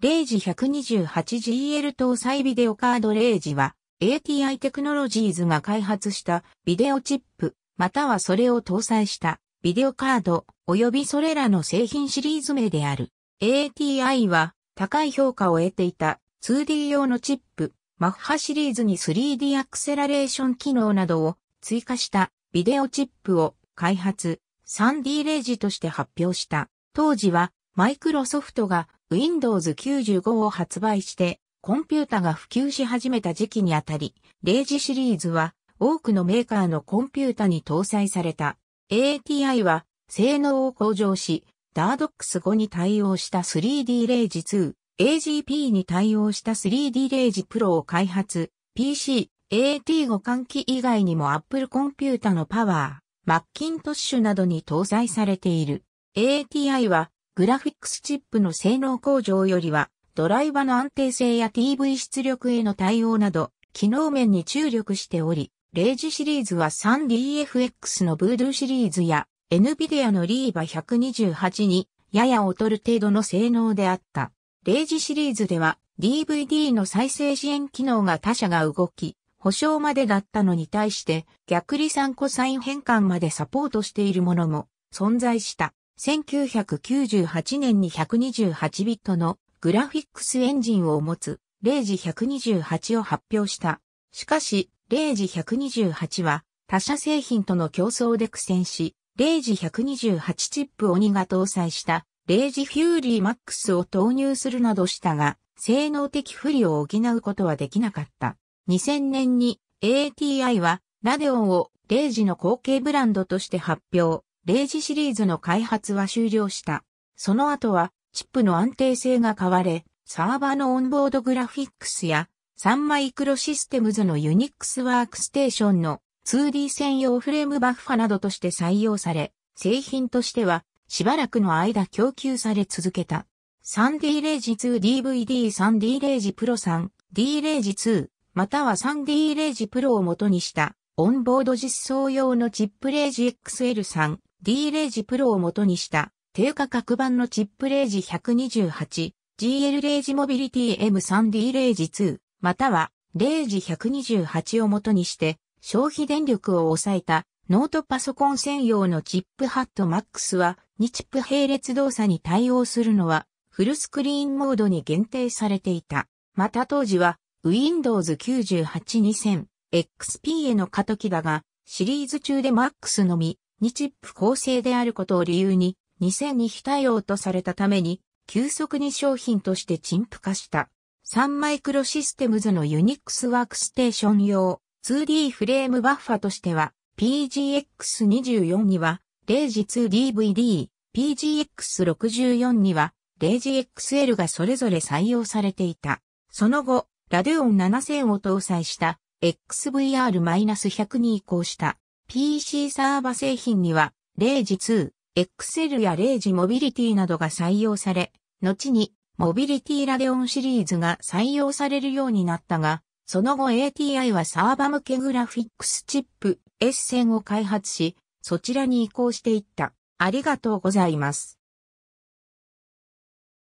0時 128GL 搭載ビデオカード0時は ATI テクノロジーズが開発したビデオチップ、またはそれを搭載したビデオカード及びそれらの製品シリーズ名である。ATI は高い評価を得ていた 2D 用のチップ、マッハシリーズに 3D アクセラレーション機能などを追加したビデオチップを開発、3D レイジとして発表した。当時はマイクロソフトが Windows 95を発売して、コンピュータが普及し始めた時期にあたり、レイジシリーズは多くのメーカーのコンピュータに搭載された。ATI は性能を向上し、DARDOX5 に対応した3 d イジ2 AGP に対応した3 d レ g Pro を開発、PC、AT 互換機以外にも Apple コンピュータのパワー、マッキントッシュなどに搭載されている。ATI はグラフィックスチップの性能向上よりは、ドライバの安定性や TV 出力への対応など、機能面に注力しており、レイジシリーズは 3DFX のブードゥシリーズや、NVIDIA のリーバ128に、やや劣る程度の性能であった。レイジシリーズでは、DVD の再生支援機能が他社が動き、保証までだったのに対して、逆離散コサイン変換までサポートしているものも存在した。1998年に128ビットのグラフィックスエンジンを持つ、0時128を発表した。しかし、0時128は他社製品との競争で苦戦し、0時128チップ鬼が搭載した0時フューリーマックスを投入するなどしたが、性能的不利を補うことはできなかった。2000年に ATI はラデオンを0時の後継ブランドとして発表。レイジシリーズの開発は終了した。その後は、チップの安定性が買われ、サーバーのオンボードグラフィックスや、サンマイクロシステムズのユニックスワークステーションの 2D 専用フレームバッファなどとして採用され、製品としてはしばらくの間供給され続けた。3D レイジ 2DVD、3D レイジプロ 3D レイジ2、または 3D レイジプロを元にした、オンボード実装用のチップレイジ XL3、D レージプロを元にした低価格版のチップレージ 128GL レージモビリティ M3D レージ2またはレージ128を元にして消費電力を抑えたノートパソコン専用のチップハット MAX は2チップ並列動作に対応するのはフルスクリーンモードに限定されていた。また当時は Windows 98 2000XP への過渡期だがシリーズ中で MAX のみチップ構成であることを理由に、2000に非対応とされたために、急速に商品として陳腐化した。サンマイクロシステムズのユニックスワークステーション用 2D フレームバッファとしては PGX24 には 0G2DVD、PGX64 には 0GXL がそれぞれ採用されていた。その後、ラデオン7000を搭載した XVR-100 に移行した。PC サーバ製品には、レイジ2、Excel やイジモビリティなどが採用され、後に、モビリティラデオンシリーズが採用されるようになったが、その後 ATI はサーバ向けグラフィックスチップ S1000 を開発し、そちらに移行していった。ありがとうございます。